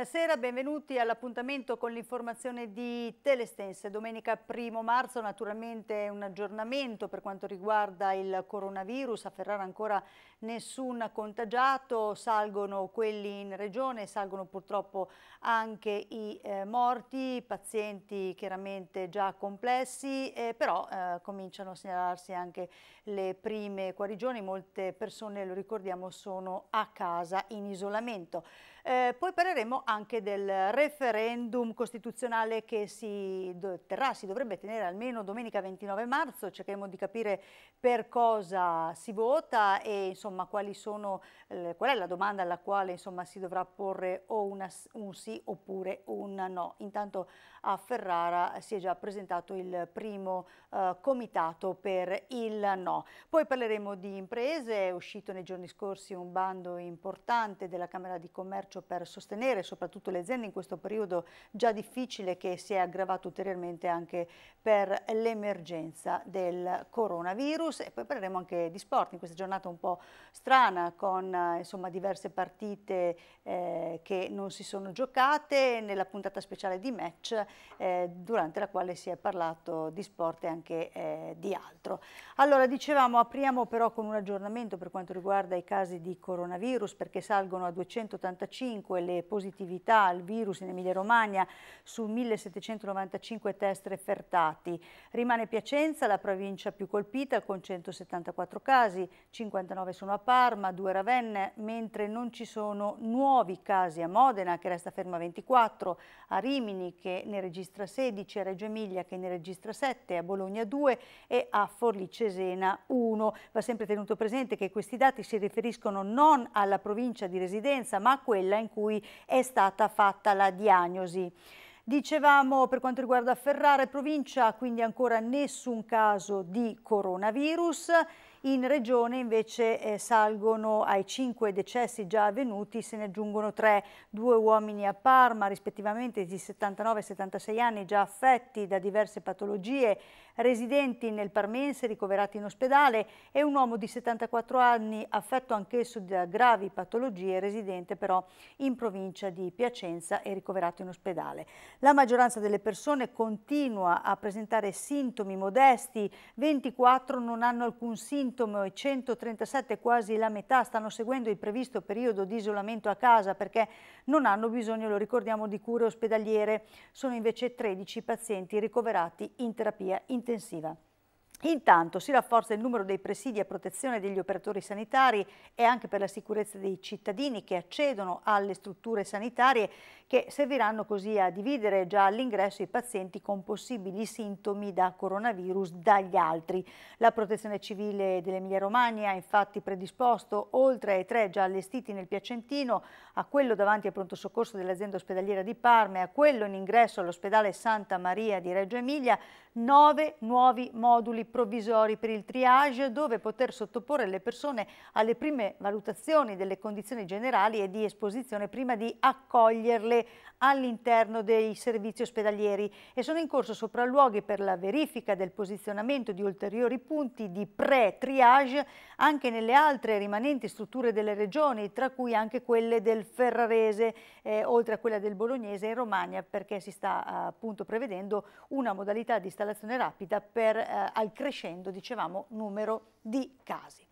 Buonasera, benvenuti all'appuntamento con l'informazione di Telestense. Domenica 1 marzo naturalmente un aggiornamento per quanto riguarda il coronavirus. A Ferrara ancora nessun contagiato, salgono quelli in regione, salgono purtroppo anche i eh, morti, pazienti chiaramente già complessi, eh, però eh, cominciano a segnalarsi anche le prime guarigioni. Molte persone, lo ricordiamo, sono a casa in isolamento. Eh, poi parleremo anche del referendum costituzionale che si terrà, si dovrebbe tenere almeno domenica 29 marzo, cercheremo di capire per cosa si vota e insomma quali sono, eh, qual è la domanda alla quale insomma, si dovrà porre o una, un sì oppure un no. Intanto a Ferrara si è già presentato il primo eh, comitato per il no. Poi parleremo di imprese, è uscito nei giorni scorsi un bando importante della Camera di Commercio approccio per sostenere soprattutto le aziende in questo periodo già difficile che si è aggravato ulteriormente anche per l'emergenza del coronavirus e poi parleremo anche di sport in questa giornata un po' strana con eh, insomma, diverse partite eh, che non si sono giocate nella puntata speciale di match eh, durante la quale si è parlato di sport e anche eh, di altro. Allora dicevamo apriamo però con un aggiornamento per quanto riguarda i casi di coronavirus perché salgono a 285 2005 le positività al virus in Emilia-Romagna su 1795 test refertati. Rimane Piacenza la provincia più colpita con 174 casi, 59 sono a Parma, 2 a Ravenna, mentre non ci sono nuovi casi a Modena che resta ferma 24, a Rimini che ne registra 16, a Reggio Emilia che ne registra 7, a Bologna 2 e a Forlì Cesena 1. Va sempre tenuto presente che questi dati si riferiscono non alla provincia di residenza ma a quella quella in cui è stata fatta la diagnosi. Dicevamo per quanto riguarda Ferrara e provincia, quindi ancora nessun caso di coronavirus. In regione invece eh, salgono ai cinque decessi già avvenuti, se ne aggiungono tre, due uomini a Parma rispettivamente di 79 e 76 anni già affetti da diverse patologie residenti nel Parmense ricoverati in ospedale e un uomo di 74 anni affetto anch'esso da gravi patologie residente però in provincia di Piacenza e ricoverato in ospedale. La maggioranza delle persone continua a presentare sintomi modesti, 24 non hanno alcun sintomo e 137 quasi la metà stanno seguendo il previsto periodo di isolamento a casa perché non hanno bisogno, lo ricordiamo, di cure ospedaliere. Sono invece 13 pazienti ricoverati in terapia intensiva intensiva. Intanto si rafforza il numero dei presidi a protezione degli operatori sanitari e anche per la sicurezza dei cittadini che accedono alle strutture sanitarie che serviranno così a dividere già all'ingresso i pazienti con possibili sintomi da coronavirus dagli altri. La protezione civile dell'Emilia Romagna ha infatti predisposto oltre ai tre già allestiti nel Piacentino, a quello davanti al pronto soccorso dell'azienda ospedaliera di Parma e a quello in ingresso all'ospedale Santa Maria di Reggio Emilia, nove nuovi moduli provvisori per il triage dove poter sottoporre le persone alle prime valutazioni delle condizioni generali e di esposizione prima di accoglierle all'interno dei servizi ospedalieri e sono in corso sopralluoghi per la verifica del posizionamento di ulteriori punti di pre-triage anche nelle altre rimanenti strutture delle regioni, tra cui anche quelle del Ferrarese, eh, oltre a quella del Bolognese in Romagna, perché si sta appunto prevedendo una modalità di installazione rapida per eh, alcuni crescendo, dicevamo, numero di casi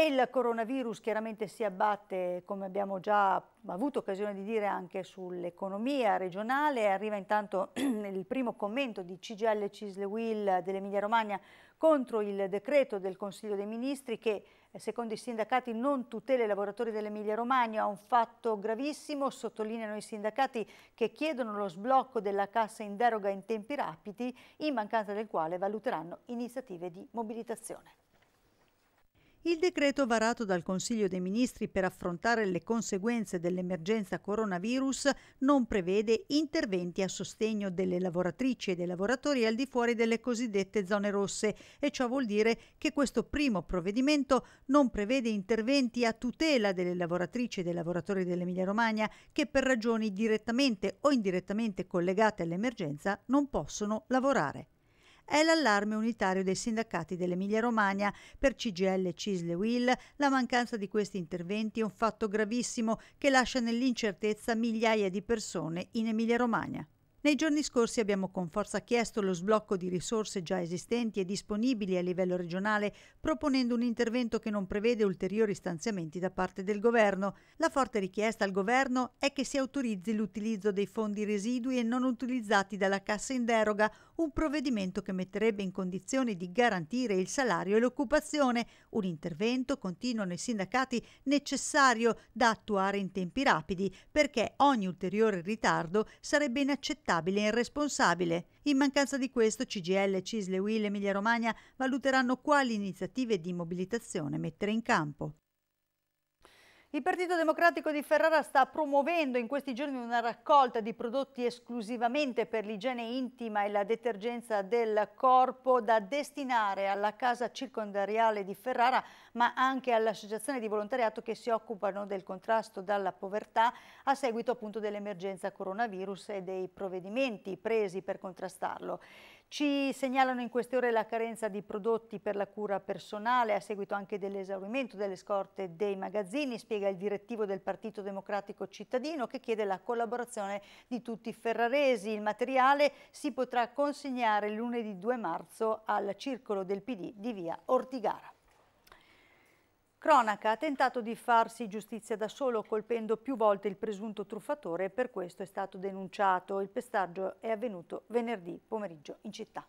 e il coronavirus chiaramente si abbatte, come abbiamo già avuto occasione di dire, anche sull'economia regionale. Arriva intanto il primo commento di CGL Cisle Will dell'Emilia Romagna contro il decreto del Consiglio dei Ministri che eh, secondo i sindacati non tutela i lavoratori dell'Emilia Romagna, un fatto gravissimo, sottolineano i sindacati che chiedono lo sblocco della cassa in deroga in tempi rapidi, in mancanza del quale valuteranno iniziative di mobilitazione. Il decreto varato dal Consiglio dei Ministri per affrontare le conseguenze dell'emergenza coronavirus non prevede interventi a sostegno delle lavoratrici e dei lavoratori al di fuori delle cosiddette zone rosse e ciò vuol dire che questo primo provvedimento non prevede interventi a tutela delle lavoratrici e dei lavoratori dell'Emilia Romagna che per ragioni direttamente o indirettamente collegate all'emergenza non possono lavorare è l'allarme unitario dei sindacati dell'Emilia Romagna. Per CGL Cisle Will la mancanza di questi interventi è un fatto gravissimo che lascia nell'incertezza migliaia di persone in Emilia Romagna. Nei giorni scorsi abbiamo con forza chiesto lo sblocco di risorse già esistenti e disponibili a livello regionale, proponendo un intervento che non prevede ulteriori stanziamenti da parte del Governo. La forte richiesta al Governo è che si autorizzi l'utilizzo dei fondi residui e non utilizzati dalla cassa in deroga, un provvedimento che metterebbe in condizione di garantire il salario e l'occupazione, un intervento, continuano i sindacati, necessario da attuare in tempi rapidi, perché ogni ulteriore ritardo sarebbe inaccettabile inaccettabile e irresponsabile. In mancanza di questo, CGL, Cisle, Will e Emilia Romagna valuteranno quali iniziative di mobilitazione mettere in campo. Il Partito Democratico di Ferrara sta promuovendo in questi giorni una raccolta di prodotti esclusivamente per l'igiene intima e la detergenza del corpo da destinare alla casa circondariale di Ferrara ma anche all'associazione di volontariato che si occupano del contrasto dalla povertà a seguito appunto dell'emergenza coronavirus e dei provvedimenti presi per contrastarlo. Ci segnalano in queste ore la carenza di prodotti per la cura personale a seguito anche dell'esaurimento delle scorte dei magazzini, spiega il direttivo del Partito Democratico Cittadino che chiede la collaborazione di tutti i ferraresi. Il materiale si potrà consegnare lunedì 2 marzo al circolo del PD di via Ortigara. Cronaca ha tentato di farsi giustizia da solo colpendo più volte il presunto truffatore e per questo è stato denunciato. Il pestaggio è avvenuto venerdì pomeriggio in città.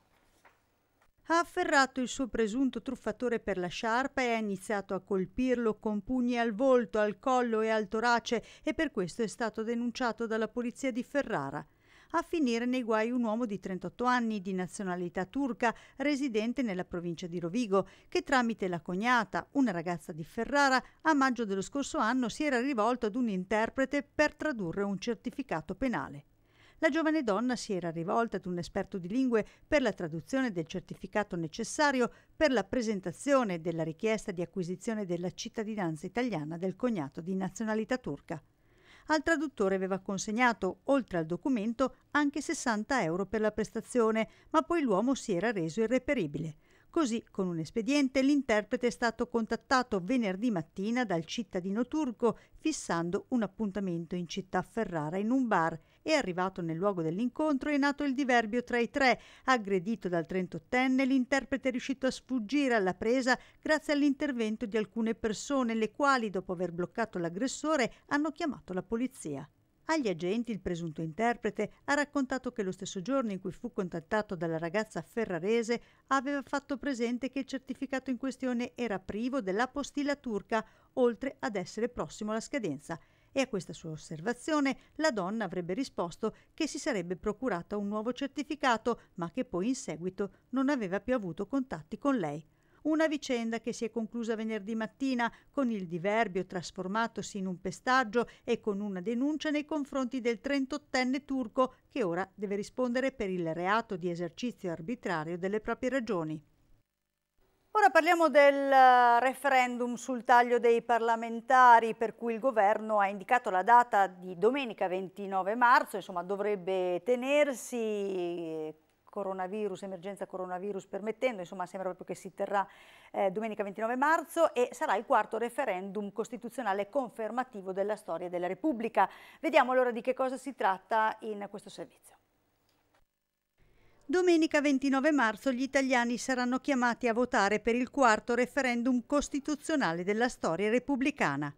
Ha afferrato il suo presunto truffatore per la sciarpa e ha iniziato a colpirlo con pugni al volto, al collo e al torace e per questo è stato denunciato dalla polizia di Ferrara a finire nei guai un uomo di 38 anni di nazionalità turca residente nella provincia di Rovigo che tramite la cognata, una ragazza di Ferrara, a maggio dello scorso anno si era rivolto ad un interprete per tradurre un certificato penale. La giovane donna si era rivolta ad un esperto di lingue per la traduzione del certificato necessario per la presentazione della richiesta di acquisizione della cittadinanza italiana del cognato di nazionalità turca. Al traduttore aveva consegnato, oltre al documento, anche 60 euro per la prestazione, ma poi l'uomo si era reso irreperibile. Così, con un espediente, l'interprete è stato contattato venerdì mattina dal cittadino turco fissando un appuntamento in città Ferrara in un bar e arrivato nel luogo dell'incontro è nato il diverbio tra i tre. Aggredito dal 38enne, l'interprete è riuscito a sfuggire alla presa grazie all'intervento di alcune persone, le quali, dopo aver bloccato l'aggressore, hanno chiamato la polizia. Agli agenti il presunto interprete ha raccontato che lo stesso giorno in cui fu contattato dalla ragazza ferrarese aveva fatto presente che il certificato in questione era privo della postilla turca, oltre ad essere prossimo alla scadenza. E a questa sua osservazione la donna avrebbe risposto che si sarebbe procurata un nuovo certificato, ma che poi in seguito non aveva più avuto contatti con lei. Una vicenda che si è conclusa venerdì mattina con il diverbio trasformatosi in un pestaggio e con una denuncia nei confronti del 38enne turco che ora deve rispondere per il reato di esercizio arbitrario delle proprie ragioni. Ora parliamo del eh, referendum sul taglio dei parlamentari per cui il governo ha indicato la data di domenica 29 marzo, insomma dovrebbe tenersi eh, coronavirus, emergenza coronavirus permettendo, insomma sembra proprio che si terrà eh, domenica 29 marzo e sarà il quarto referendum costituzionale confermativo della storia della Repubblica. Vediamo allora di che cosa si tratta in questo servizio. Domenica 29 marzo gli italiani saranno chiamati a votare per il quarto referendum costituzionale della storia repubblicana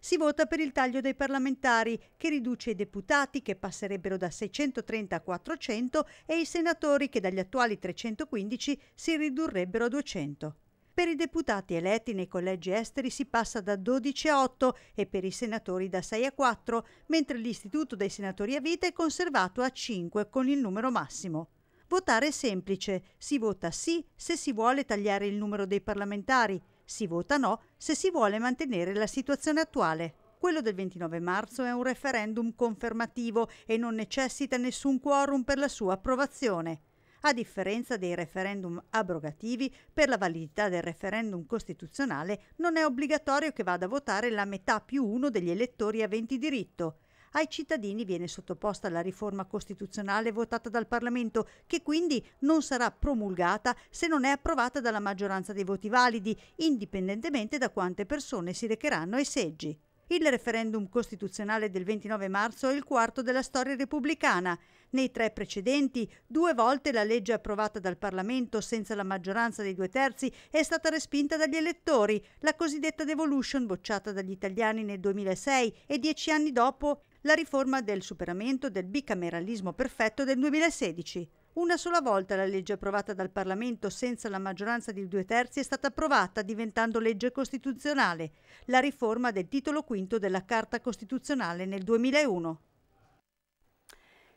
si vota per il taglio dei parlamentari, che riduce i deputati, che passerebbero da 630 a 400, e i senatori, che dagli attuali 315 si ridurrebbero a 200. Per i deputati eletti nei collegi esteri si passa da 12 a 8 e per i senatori da 6 a 4, mentre l'istituto dei senatori a vita è conservato a 5 con il numero massimo. Votare è semplice, si vota sì se si vuole tagliare il numero dei parlamentari, si vota no se si vuole mantenere la situazione attuale. Quello del 29 marzo è un referendum confermativo e non necessita nessun quorum per la sua approvazione. A differenza dei referendum abrogativi, per la validità del referendum costituzionale non è obbligatorio che vada a votare la metà più uno degli elettori aventi diritto ai cittadini viene sottoposta la riforma costituzionale votata dal Parlamento, che quindi non sarà promulgata se non è approvata dalla maggioranza dei voti validi, indipendentemente da quante persone si recheranno ai seggi. Il referendum costituzionale del 29 marzo è il quarto della storia repubblicana. Nei tre precedenti, due volte la legge approvata dal Parlamento senza la maggioranza dei due terzi è stata respinta dagli elettori, la cosiddetta devolution bocciata dagli italiani nel 2006 e dieci anni dopo la riforma del superamento del bicameralismo perfetto del 2016. Una sola volta la legge approvata dal Parlamento senza la maggioranza di due terzi è stata approvata diventando legge costituzionale, la riforma del titolo V della Carta Costituzionale nel 2001.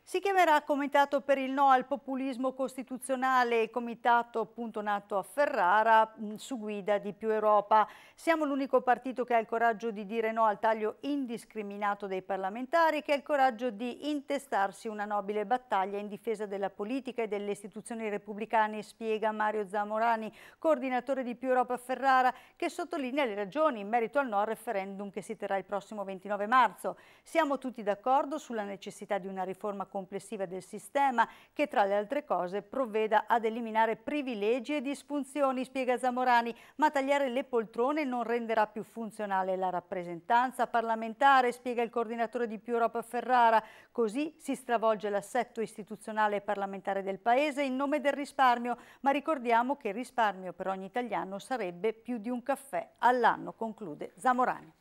Si chiamerà Comitato per il No al populismo costituzionale, comitato appunto nato a Ferrara mm, su guida di Più Europa. Siamo l'unico partito che ha il coraggio di dire no al taglio indiscriminato dei parlamentari, che ha il coraggio di intestarsi una nobile battaglia in difesa della politica e delle istituzioni repubblicane, spiega Mario Zamorani, coordinatore di Più Europa a Ferrara, che sottolinea le ragioni in merito al no al referendum che si terrà il prossimo 29 marzo. Siamo tutti d'accordo sulla necessità di una riforma complessiva del sistema che tra le altre cose provveda ad eliminare privilegi e disfunzioni, spiega Zamorani, ma tagliare le poltrone non renderà più funzionale la rappresentanza parlamentare, spiega il coordinatore di Più Europa Ferrara. Così si stravolge l'assetto istituzionale e parlamentare del Paese in nome del risparmio, ma ricordiamo che il risparmio per ogni italiano sarebbe più di un caffè all'anno, conclude Zamorani.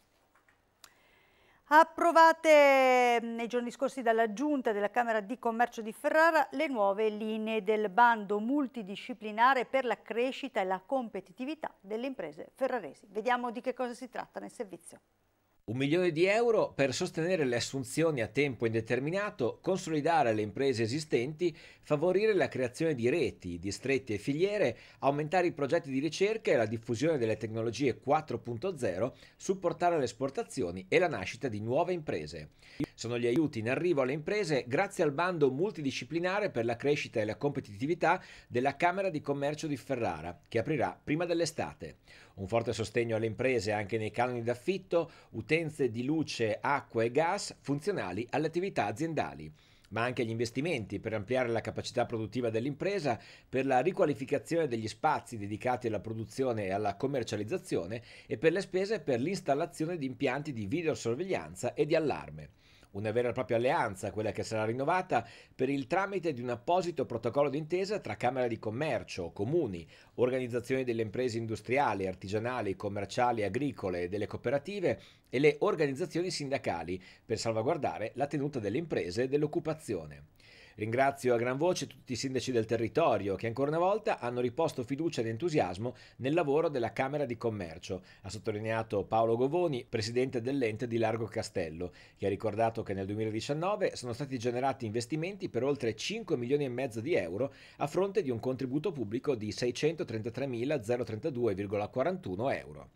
Approvate mm, nei giorni scorsi dalla Giunta della Camera di Commercio di Ferrara le nuove linee del bando multidisciplinare per la crescita e la competitività delle imprese ferraresi. Vediamo di che cosa si tratta nel servizio. Un milione di euro per sostenere le assunzioni a tempo indeterminato, consolidare le imprese esistenti, favorire la creazione di reti, distretti e filiere, aumentare i progetti di ricerca e la diffusione delle tecnologie 4.0, supportare le esportazioni e la nascita di nuove imprese. Sono gli aiuti in arrivo alle imprese grazie al bando multidisciplinare per la crescita e la competitività della Camera di Commercio di Ferrara, che aprirà prima dell'estate. Un forte sostegno alle imprese anche nei canoni d'affitto, utenze di luce, acqua e gas funzionali alle attività aziendali ma anche gli investimenti per ampliare la capacità produttiva dell'impresa, per la riqualificazione degli spazi dedicati alla produzione e alla commercializzazione e per le spese per l'installazione di impianti di videosorveglianza e di allarme una vera e propria alleanza, quella che sarà rinnovata per il tramite di un apposito protocollo d'intesa tra Camera di Commercio, comuni, organizzazioni delle imprese industriali, artigianali, commerciali, agricole e delle cooperative e le organizzazioni sindacali per salvaguardare la tenuta delle imprese e dell'occupazione. Ringrazio a gran voce tutti i sindaci del territorio che ancora una volta hanno riposto fiducia ed entusiasmo nel lavoro della Camera di Commercio, ha sottolineato Paolo Govoni, presidente dell'ente di Largo Castello, che ha ricordato che nel 2019 sono stati generati investimenti per oltre 5 milioni e mezzo di euro a fronte di un contributo pubblico di 633.032,41 euro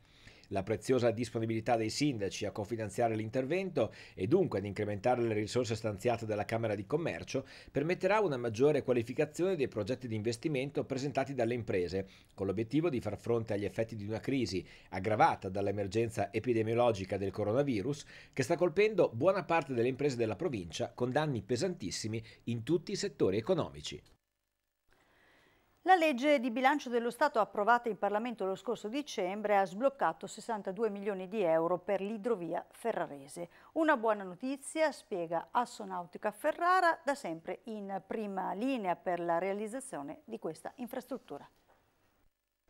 la preziosa disponibilità dei sindaci a cofinanziare l'intervento e dunque ad incrementare le risorse stanziate dalla Camera di Commercio permetterà una maggiore qualificazione dei progetti di investimento presentati dalle imprese, con l'obiettivo di far fronte agli effetti di una crisi aggravata dall'emergenza epidemiologica del coronavirus che sta colpendo buona parte delle imprese della provincia con danni pesantissimi in tutti i settori economici. La legge di bilancio dello Stato approvata in Parlamento lo scorso dicembre ha sbloccato 62 milioni di euro per l'idrovia ferrarese. Una buona notizia, spiega Assonautica Ferrara, da sempre in prima linea per la realizzazione di questa infrastruttura.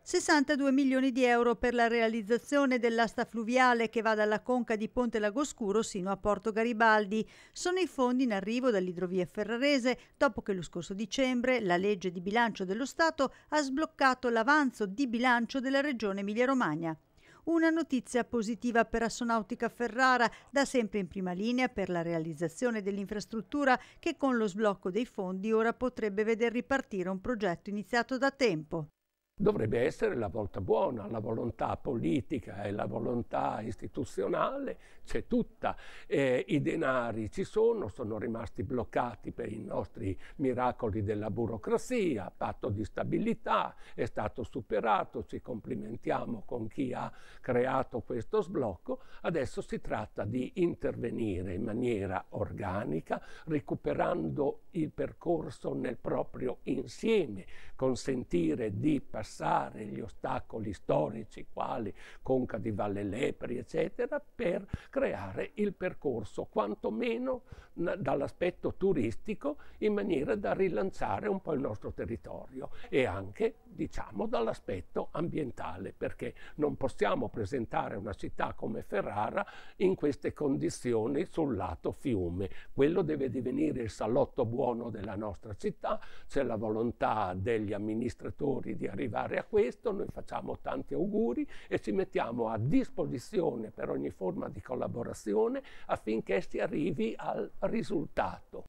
62 milioni di euro per la realizzazione dell'asta fluviale che va dalla conca di Ponte Lagoscuro sino a Porto Garibaldi. Sono i fondi in arrivo dall'idrovia ferrarese dopo che lo scorso dicembre la legge di bilancio dello Stato ha sbloccato l'avanzo di bilancio della regione Emilia-Romagna. Una notizia positiva per Assonautica Ferrara, da sempre in prima linea per la realizzazione dell'infrastruttura che con lo sblocco dei fondi ora potrebbe veder ripartire un progetto iniziato da tempo dovrebbe essere la volta buona, la volontà politica e la volontà istituzionale, c'è tutta, eh, i denari ci sono, sono rimasti bloccati per i nostri miracoli della burocrazia, patto di stabilità è stato superato, ci complimentiamo con chi ha creato questo sblocco, adesso si tratta di intervenire in maniera organica, recuperando il percorso nel proprio insieme, consentire di passare bypassare gli ostacoli storici quali Conca di Valle Lepri, eccetera, per creare il percorso quantomeno dall'aspetto turistico in maniera da rilanciare un po' il nostro territorio e anche diciamo dall'aspetto ambientale, perché non possiamo presentare una città come Ferrara in queste condizioni sul lato fiume. Quello deve divenire il salotto buono della nostra città, c'è la volontà degli amministratori di arrivare a questo, noi facciamo tanti auguri e ci mettiamo a disposizione per ogni forma di collaborazione affinché si arrivi al risultato.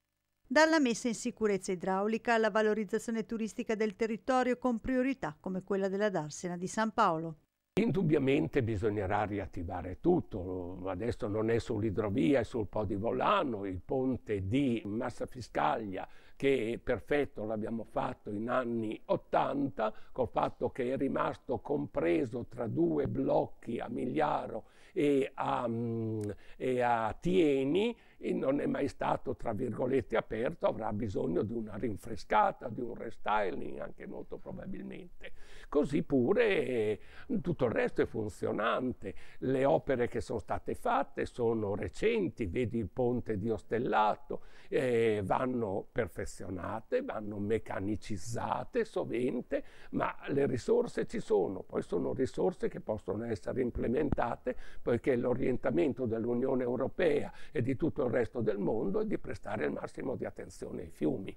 Dalla messa in sicurezza idraulica alla valorizzazione turistica del territorio con priorità come quella della Darsena di San Paolo. Indubbiamente bisognerà riattivare tutto, adesso non è sull'idrovia, è sul Po di Volano, il ponte di Massa Fiscaglia che è perfetto, l'abbiamo fatto in anni 80, col fatto che è rimasto compreso tra due blocchi a Migliaro e a, mm, e a Tieni e non è mai stato, tra virgolette, aperto, avrà bisogno di una rinfrescata, di un restyling anche molto probabilmente. Così pure eh, tutto il resto è funzionante, le opere che sono state fatte sono recenti, vedi il ponte di Ostellato, eh, vanno perfezionate, vanno meccanicizzate sovente, ma le risorse ci sono, poi sono risorse che possono essere implementate poiché l'orientamento dell'Unione Europea e di tutto il resto del mondo e di prestare il massimo di attenzione ai fiumi.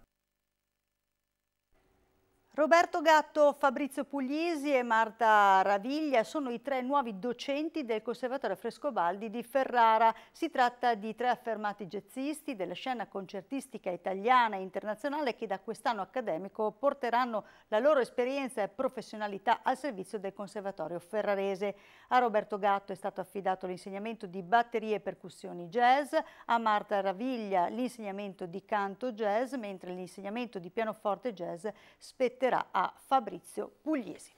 Roberto Gatto, Fabrizio Puglisi e Marta Raviglia sono i tre nuovi docenti del Conservatorio Frescobaldi di Ferrara. Si tratta di tre affermati jazzisti della scena concertistica italiana e internazionale che da quest'anno accademico porteranno la loro esperienza e professionalità al servizio del Conservatorio Ferrarese. A Roberto Gatto è stato affidato l'insegnamento di batterie e percussioni jazz, a Marta Raviglia l'insegnamento di canto jazz, mentre l'insegnamento di pianoforte jazz spetterà toccherà a Fabrizio Pugliesi.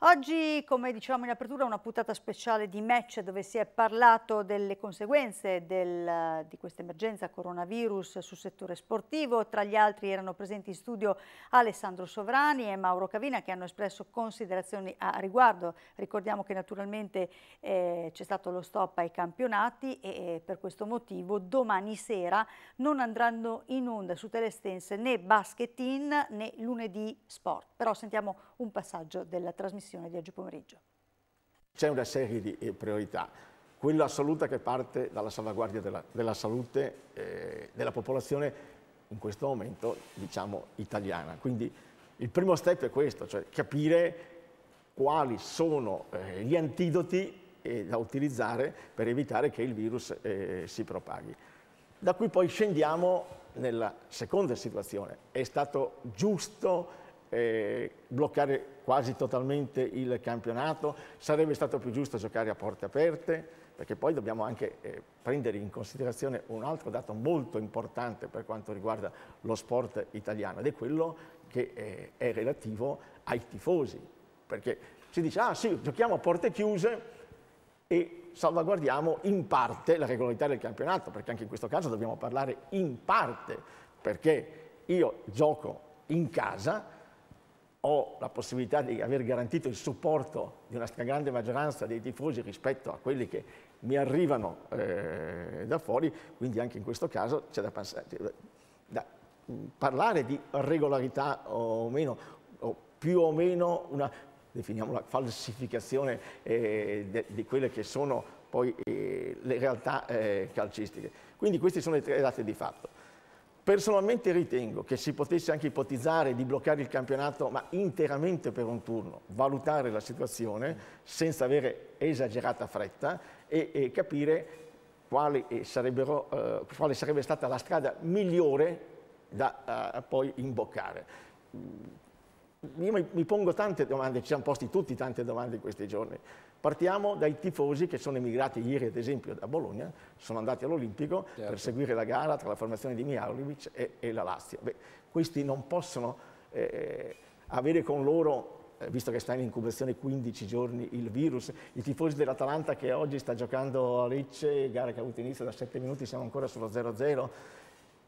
Oggi, come dicevamo in apertura, una puntata speciale di match dove si è parlato delle conseguenze del, di questa emergenza coronavirus sul settore sportivo. Tra gli altri erano presenti in studio Alessandro Sovrani e Mauro Cavina che hanno espresso considerazioni a riguardo. Ricordiamo che naturalmente eh, c'è stato lo stop ai campionati e eh, per questo motivo domani sera non andranno in onda su Telestense né Basket In né lunedì Sport. Però sentiamo un passaggio della trasmissione di oggi pomeriggio. C'è una serie di eh, priorità, quella assoluta che parte dalla salvaguardia della, della salute eh, della popolazione in questo momento diciamo italiana. Quindi il primo step è questo, cioè capire quali sono eh, gli antidoti eh, da utilizzare per evitare che il virus eh, si propaghi. Da qui poi scendiamo nella seconda situazione. È stato giusto eh, bloccare quasi totalmente il campionato, sarebbe stato più giusto giocare a porte aperte, perché poi dobbiamo anche eh, prendere in considerazione un altro dato molto importante per quanto riguarda lo sport italiano ed è quello che eh, è relativo ai tifosi, perché si dice ah sì, giochiamo a porte chiuse e salvaguardiamo in parte la regolarità del campionato, perché anche in questo caso dobbiamo parlare in parte, perché io gioco in casa, ho la possibilità di aver garantito il supporto di una stragrande maggioranza dei tifosi rispetto a quelli che mi arrivano eh, da fuori, quindi anche in questo caso c'è da, da, parlare di regolarità o meno, o più o meno una, definiamola, falsificazione eh, de, di quelle che sono poi eh, le realtà eh, calcistiche. Quindi questi sono i tre dati di fatto. Personalmente ritengo che si potesse anche ipotizzare di bloccare il campionato ma interamente per un turno, valutare la situazione senza avere esagerata fretta e, e capire quale, eh, eh quale, sarebbe stata la strada migliore da eh, poi imboccare. Mm, io mi, mi pongo tante domande, ci siamo posti tutti tante domande in questi giorni. Partiamo dai tifosi che sono emigrati ieri, ad esempio, da Bologna, sono andati all'Olimpico certo. per seguire la gara tra la formazione di Mihailovic e, e, la Lazio. Beh, questi non possono eh, avere con loro eh, visto che sta in incubazione 15 giorni il virus, i tifosi dell'Atalanta che oggi sta giocando a Lecce, gara che ha avuto inizio da 7 minuti, siamo ancora sullo 0-0.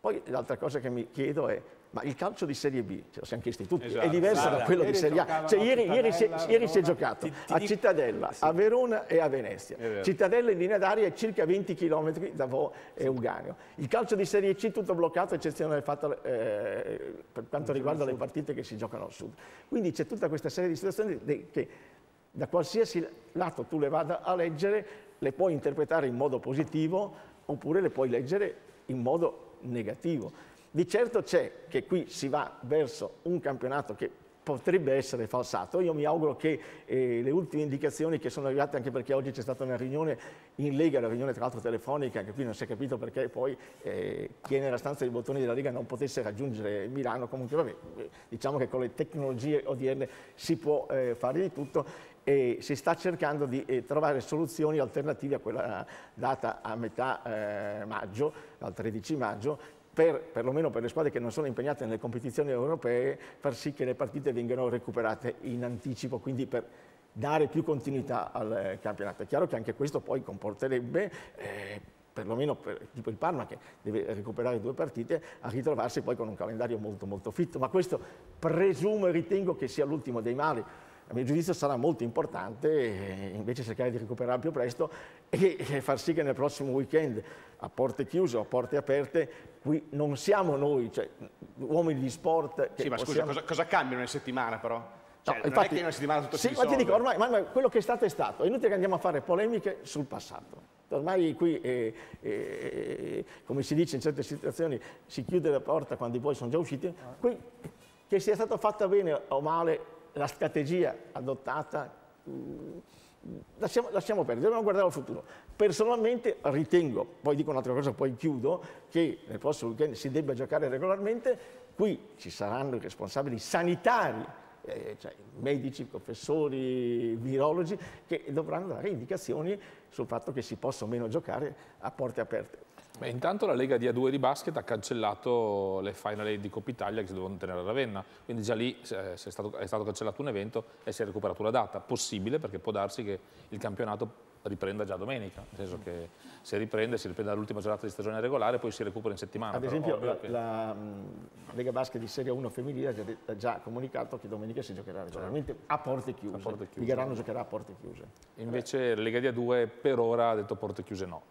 Poi l'altra cosa che mi chiedo è ma il calcio di Serie B, ce lo siamo chiesti tutti, esatto, è diverso guarda, da quello di Serie A. Cioè, ieri, ieri, si, ieri, si, è giocato ti, ti a Cittadella, sì. a Verona e a Venezia. Cittadella in linea d'aria è circa 20 km da Vo sì. e Uganio. Il calcio di Serie C tutto bloccato, eccezione del fatto eh, per quanto riguarda le partite che si giocano al sud. Quindi c'è tutta questa serie di situazioni che da qualsiasi lato tu le vada a leggere, le puoi interpretare in modo positivo oppure le puoi leggere in modo negativo. Di certo c'è che qui si va verso un campionato che potrebbe essere falsato. Io mi auguro che eh, le ultime indicazioni che sono arrivate, anche perché oggi c'è stata una riunione in Lega, una riunione tra l'altro telefonica, anche qui non si è capito perché poi eh, chi è nella stanza dei bottoni della Lega non potesse raggiungere Milano, comunque vabbè, eh, diciamo che con le tecnologie odierne si può eh, fare di tutto e si sta cercando di eh, trovare soluzioni alternative a quella data a metà eh, maggio, al 13 maggio, per, perlomeno per le squadre che non sono impegnate nelle competizioni europee, far sì che le partite vengano recuperate in anticipo, quindi per dare più continuità al eh, campionato. È chiaro che anche questo poi comporterebbe... Eh, perlomeno per, tipo il Parma che deve recuperare due partite, a ritrovarsi poi con un calendario molto molto fitto. Ma questo presumo e ritengo che sia l'ultimo dei mali a mio giudizio sarà molto importante eh, invece cercare di recuperare più presto e far sì che nel prossimo weekend a porte chiuse o a porte aperte qui non siamo noi, cioè uomini di sport. sì, ma possiamo... scusa, cosa, cosa cambiano in settimana però? Cioè, no, non infatti, è che in una settimana tutto sì, si risolve. ma ti dico, ormai ma, ma quello che è stato è stato, è inutile che andiamo a fare polemiche sul passato. Ormai qui, eh, eh, eh come si dice in certe situazioni, si chiude la porta quando i buoi sono già usciti. Qui, che sia stato fatto bene o male, la strategia adottata, mm, lasciamo, lasciamo perdere, dobbiamo guardare al futuro. Personalmente ritengo, poi dico un'altra cosa, poi chiudo, che nel prossimo weekend si debba giocare regolarmente, qui ci saranno i responsabili sanitari eh, cioè medici, professori, virologi, che dovranno dare indicazioni sul fatto che si possa o meno giocare a porte aperte. Beh, intanto la Lega di A2 di basket ha cancellato le Final 8 di Coppa Italia che si dovevano tenere a Ravenna, quindi già lì eh, è stato, è stato cancellato un evento e si è recuperato la data. Possibile perché può darsi che il campionato riprenda già domenica, nel senso che se riprende, si riprende dall'ultima giornata di stagione regolare, poi si recupera in settimana. Ad esempio la, che... la mm, Lega Basket di Serie 1 femminile ha già, già comunicato che domenica si giocherà regolarmente certo. a porte chiuse, a chiuse. Vigherano giocherà a porte chiuse. Invece la Lega di A2 per ora ha detto porte chiuse no.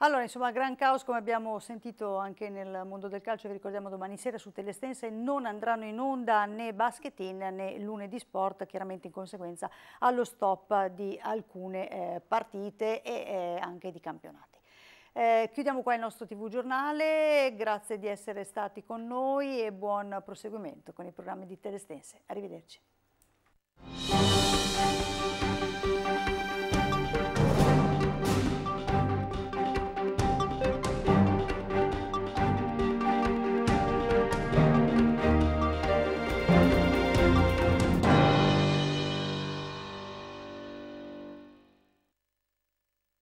Allora, insomma, gran caos come abbiamo sentito anche nel mondo del calcio, vi ricordiamo domani sera su Telestense non andranno in onda né basket in né lunedì sport, chiaramente in conseguenza allo stop di alcune eh, partite e eh, anche di campionati. Eh, chiudiamo qua il nostro TV giornale, grazie di essere stati con noi e buon proseguimento con i programmi di Telestense. Arrivederci.